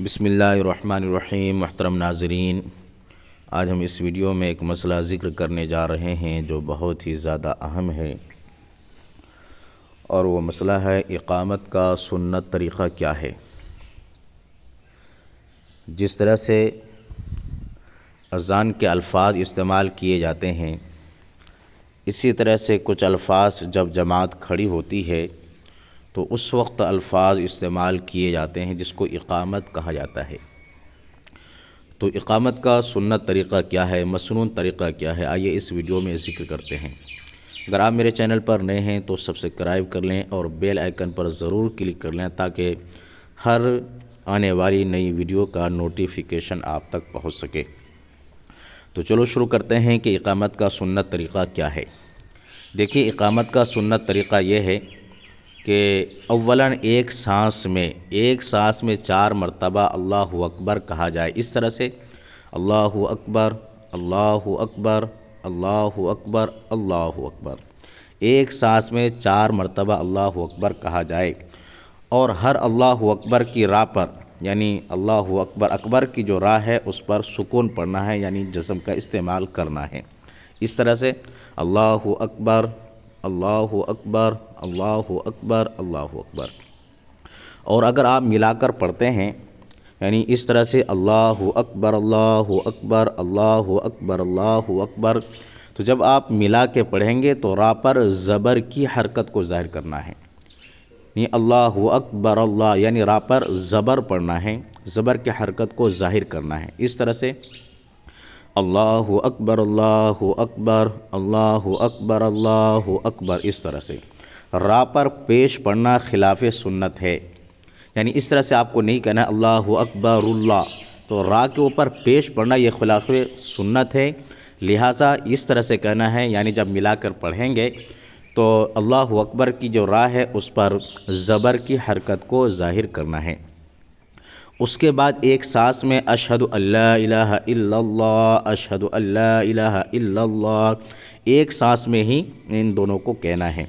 बसमीम महतरम नाजरीन आज हम इस वीडियो में एक मसला ज़िक्र करने जा रहे हैं जो बहुत ही ज़्यादा अहम है और वो मसला है इकामत का सुन्नत तरीक़ा क्या है जिस तरह से अजान के अल्फाज इस्तेमाल किए जाते हैं इसी तरह से कुछ अल्फाज जब जमात खड़ी होती है तो उस वक्त अल्फाज इस्तेमाल किए जाते हैं जिसको इकामत कहा जाता है तो इकामत का सुन्नत तरीक़ा क्या है मसनून तरीक़ा क्या है आइए इस वीडियो में जिक्र करते हैं अगर आप मेरे चैनल पर नए हैं तो सब्सक्राइब कर लें और बेल आइकन पर ज़रूर क्लिक कर लें ताकि हर आने वाली नई वीडियो का नोटिफिकेशन आप तक पहुंच सके तो चलो शुरू करते हैं कि इकामत का सुन्नत तरीक़ा क्या है देखिए इकामत का सुन्नत तरीक़ा यह है कि अवला एक सांस में एक सांस में चार मरतबा अल्लाह अकबर कहा जाए इस तरह से अल्लाह अकबर अल्लाह अकबर अल्लाह अकबर अल्लाह अकबर एक सांस में चार मरतबा अल्लाह अकबर कहा जाए और हर अल्लाह अकबर की राह पर यानी अल्लाह अकबर अकबर की जो राह है उस पर सुकून पड़ना है यानी जसम का इस्तेमाल करना है इस तरह से अल्लाह अकबर अल्लाह अकबर अल्लाह अकबर अल्लाह अकबर और अगर आप मिलाकर पढ़ते हैं यानी इस तरह से अल्लाह अकबर अल्लाह अकबर अल्लाह अकबर अल्लाह अकबर तो जब आप मिला के पढ़ेंगे तो रा पर ज़बर की हरकत को ज़ाहिर करना है यानी अल्लाह अकबर अल्लाह यानी रा पर ज़बर पढ़ना है ज़बर की हरकत को ज़ाहिर करना है इस तरह से अल्लाह अकबर अल्लाह अकबर अल्लाह अकबर अल्लाह अकबर इस तरह से रा पर पेश पढ़ना खिलाफ सुन्नत है यानी इस तरह से आपको नहीं कहना अल्लाह अल्लाह तो रा के ऊपर पेश पढ़ना यह खिलाफ सुन्नत है लिहाजा इस तरह से कहना है यानी जब मिलाकर पढ़ेंगे तो अल्लाह अकबर की जो राह है उस पर ज़बर की हरकत को ज़ाहिर करना है उसके बाद एक सांस में अशद अल्लाह अशहद अल्लाह एक सांस में ही इन दोनों को कहना है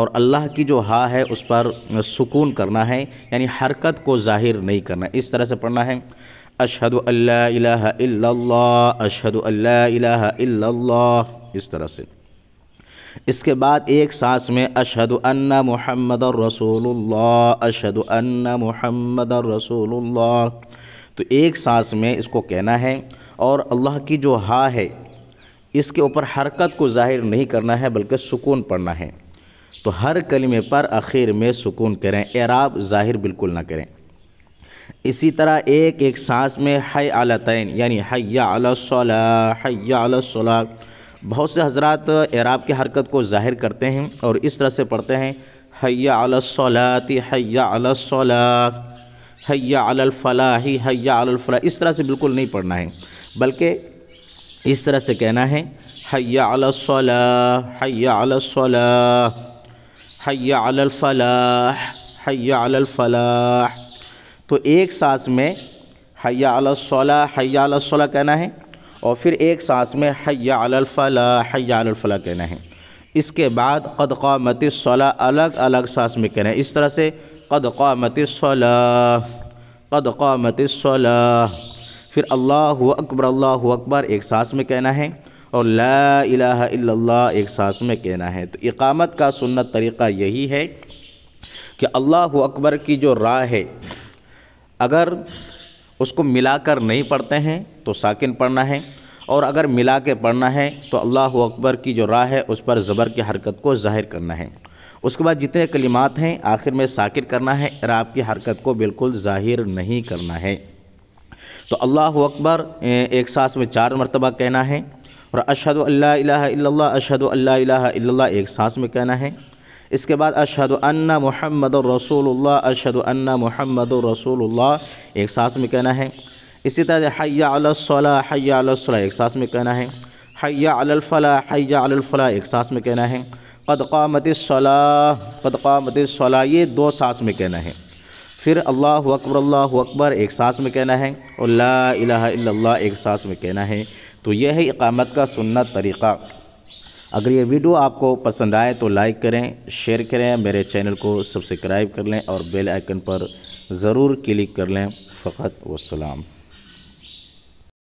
और अल्लाह की जो हा है उस पर सुकून करना है यानी हरकत को जाहिर नहीं करना इस तरह से पढ़ना है अशहद अल्लाह अशहद अल्लाह इस तरह से इसके बाद एक सांस में अशद अन्ना मोहम्मद रसूलुल्लाह अशद अन्ना मोहम्मद रसूलुल्लाह तो एक सांस में इसको कहना है और अल्लाह की जो हा है इसके ऊपर हरकत को ज़ाहिर नहीं करना है बल्कि सुकून पढ़ना है तो हर कलमे पर आखिर में सुकून करें एराब ज़ाहिर बिल्कुल ना करें इसी तरह एक एक सांस में है तैन यानी सला अलसला हैया सला बहुत से हजरत एराब की हरकत को ज़ाहिर करते हैं और इस तरह से पढ़ते हैं हैया अलसलात हैया अलसला हैया अलफलाही हैया अलफला इस तरह से बिल्कुल नहीं पढ़ना है बल्कि इस तरह से कहना है हैया अलसला हैया अलसला हैया अलफलाह हैया अलफलाह तो एक सांस में हैया अलसला हैया अलसला कहना है और फिर एक सांस में हया हयालफ़ला कहना है इसके बाद कद क़ामत सला अलग अलग सांस में कहना है इस तरह से कद क़ामत सला कद क़ामत सला फिर अल्लाह अकबर अल्लाह अकबर एक सांस में कहना है और ला इलाहा इल्लल्लाह एक सांस में कहना है तो इकामत का सुन्नत तरीक़ा यही है कि अल्लाह अकबर की जो राह है अगर उसको मिलाकर नहीं पढ़ते हैं तो साकिन पढ़ना है और अगर मिला के पढ़ना है तो अल्लाह अकबर की जो राह है उस पर ज़बर की हरकत को ज़ाहिर करना है उसके बाद जितने कलिमात हैं आखिर में साकिर करना है राब की हरकत को बिल्कुल ज़ाहिर नहीं करना है तो अल्लाह अकबर एक सांस में चार मरतबा कहना है और अशद अल्लाह अशद अल्लाह एक सांस में कहना है इसके बाद अशहद अन्ना मोहम्मद रसूल अशहद अन्ना मोहम्मद रसूल एक सांस में कहना है इसी तरह हैया अलसला एक सांस में कहना है हैया अलफला अलफला एक सांस में कहना है कदकामतला कदकामतला ये दो सांस में कहना है फिर अल्लाह अकबर अल्लाह अकबर एक सांस में कहना है और ला इलाहा एक सांस में कहना है तो यह है इकामत का सुन्नत तरीक़ा अगर ये वीडियो आपको पसंद आए तो लाइक करें शेयर करें मेरे चैनल को सब्सक्राइब कर लें और बेल आइकन पर ज़रूर क्लिक कर लें फ़कत वसलाम